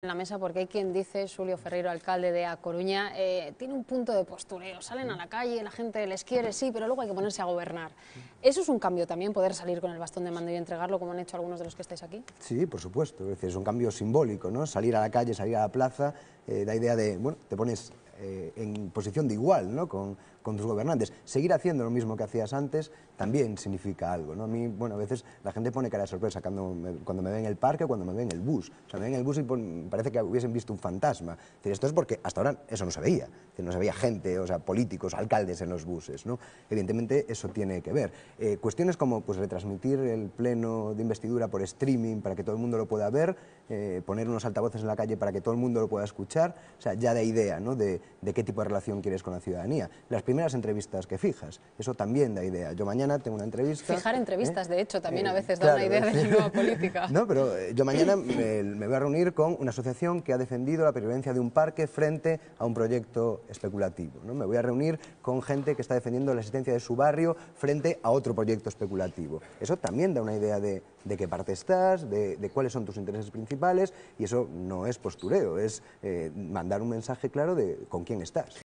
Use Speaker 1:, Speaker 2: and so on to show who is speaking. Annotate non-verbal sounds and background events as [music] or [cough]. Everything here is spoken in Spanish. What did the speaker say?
Speaker 1: en la mesa porque hay quien dice, Julio Ferreiro, alcalde de A Coruña, eh, tiene un punto de postureo, salen a la calle, la gente les quiere, sí, pero luego hay que ponerse a gobernar. ¿Eso es un cambio también, poder salir con el bastón de mando y entregarlo, como han hecho algunos de los que estáis aquí?
Speaker 2: Sí, por supuesto, es, decir, es un cambio simbólico, ¿no? Salir a la calle, salir a la plaza, la eh, idea de, bueno, te pones eh, en posición de igual ¿no? con, tus gobernantes. Seguir haciendo lo mismo que hacías antes también significa algo. ¿no? A mí, bueno, a veces la gente pone cara de sorpresa cuando me, cuando ve en el parque o cuando me ven en el bus. O sea, me ven en el bus y parece que hubiesen visto un fantasma. esto es porque hasta ahora eso no se veía. no se veía gente, o sea, políticos, alcaldes en los buses. ¿no? Evidentemente eso tiene que ver. Eh, cuestiones como pues, retransmitir el pleno de investidura por streaming para que todo el mundo lo pueda ver, eh, poner unos altavoces en la calle para que todo el mundo lo pueda escuchar, o sea, ya de idea, ¿no? De, de qué tipo de relación quieres con la ciudadanía. Las primeras entrevistas que fijas, eso también da idea. Yo mañana tengo una entrevista... Fijar ¿eh? entrevistas,
Speaker 3: de hecho, también a eh, veces da una idea de la
Speaker 2: nueva política. [laughs] No, pero eh, yo mañana me, voy a reunir con una asociación que ha defendido la pervivencia de un parque frente a un proyecto especulativo. ¿no? Me voy a reunir con gente que está defendiendo la existencia de su barrio frente a otro proyecto especulativo. Eso también da una idea de de qué parte estás, de, cuáles son tus intereses principales, y eso no es postureo, es eh, mandar un mensaje claro de con quién estás.